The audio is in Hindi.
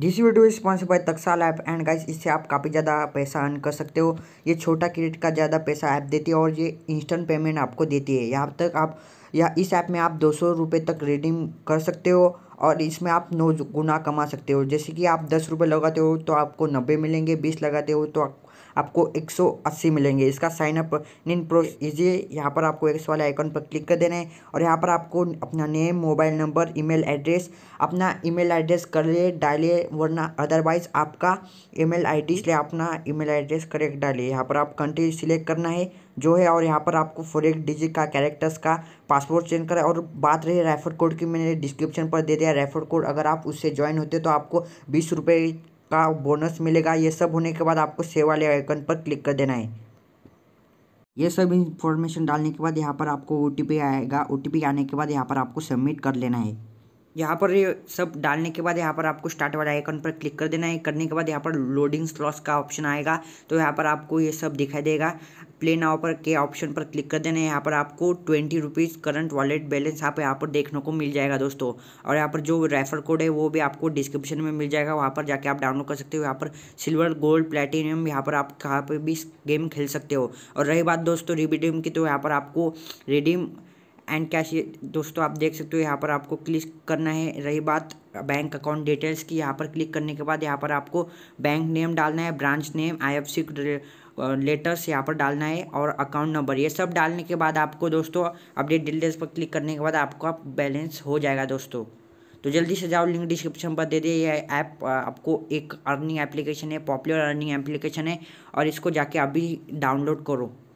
this video sponsor by Taksal app and guys इससे आप काफ़ी ज़्यादा पैसा अर्न कर सकते हो ये छोटा क्रेडिट का ज़्यादा पैसा ऐप देती है और ये इंस्टेंट पेमेंट आपको देती है यहाँ तक आप या इस ऐप में आप दो सौ रुपये तक रिडीम कर सकते हो और इसमें आप नौ गुना कमा सकते हो जैसे कि आप दस रुपये लगाते हो तो आपको नब्बे मिलेंगे बीस लगाते हो तो आप आपको 180 मिलेंगे इसका sign up in pro easy यहाँ पर आपको एक्स वाले आइकन पर क्लिक कर देना है और यहाँ पर आपको अपना name mobile number email address अपना ईमेल एड्रेस कर लिए डालिए वरना अदरवाइज आपका ईमेल आईडी इसलिए अपना ईमेल एड्रेस करेक्ट डालिए यहाँ पर आप कंट्री सिलेक्ट करना है जो है और यहाँ पर आपको फोर एक डिजिट का कैरेक्टर्स का पासपोर्ट चेंज करें और बात रही रेफर कोड की मैंने डिस्क्रिप्शन पर दे दिया रेफर कोड अगर आप उससे ज्वाइन होते तो आपको बीस रुपये का बोनस मिलेगा ये सब होने के बाद आपको सेव वाले आइकन पर क्लिक कर देना है ये सब इन्फॉर्मेशन डालने के बाद यहाँ पर आपको ओ आएगा ओ आने के बाद यहाँ पर आपको सबमिट कर लेना है यहाँ पर ये सब डालने के बाद यहाँ पर आपको स्टार्ट वाला आइकन पर क्लिक कर देना है करने के बाद यहाँ पर लोडिंग स्लॉस का ऑप्शन आएगा तो यहाँ पर आपको ये सब दिखाई देगा प्ले नाव पर के ऑप्शन पर क्लिक कर देना है यहाँ पर आपको twenty rupees current wallet balance आप यहाँ पर देखने को मिल जाएगा दोस्तों और यहाँ पर जो रेफर कोड है वो भी आपको डिस्क्रिप्शन में मिल जाएगा वहाँ पर जाके आप डाउनलोड कर सकते हो यहाँ पर सिल्वर गोल्ड प्लेटिनियम यहाँ पर आप कहाँ पर भी गेम खेल सकते हो और रही बात दोस्तों रिबिडीम की तो यहाँ पर आपको रिडीम एंड कैश दोस्तों आप देख सकते हो यहाँ पर आपको क्लिक करना है रही बात बैंक अकाउंट डिटेल्स की यहाँ पर क्लिक करने के बाद यहाँ पर आपको बैंक नेम डालना है ब्रांच नेम सी लेटर्स यहाँ पर डालना है और अकाउंट नंबर ये सब डालने के बाद आपको दोस्तों अपडेट डिटेल्स पर क्लिक करने के बाद आपको आप बैलेंस हो जाएगा दोस्तों तो जल्दी से जाओ लिंक डिस्क्रिप्शन पर दे दिए ये ऐप uh, आपको एक अर्निंग एप्लीकेशन है पॉपुलर अर्निंग एप्लीकेशन है और इसको जाके अभी डाउनलोड करो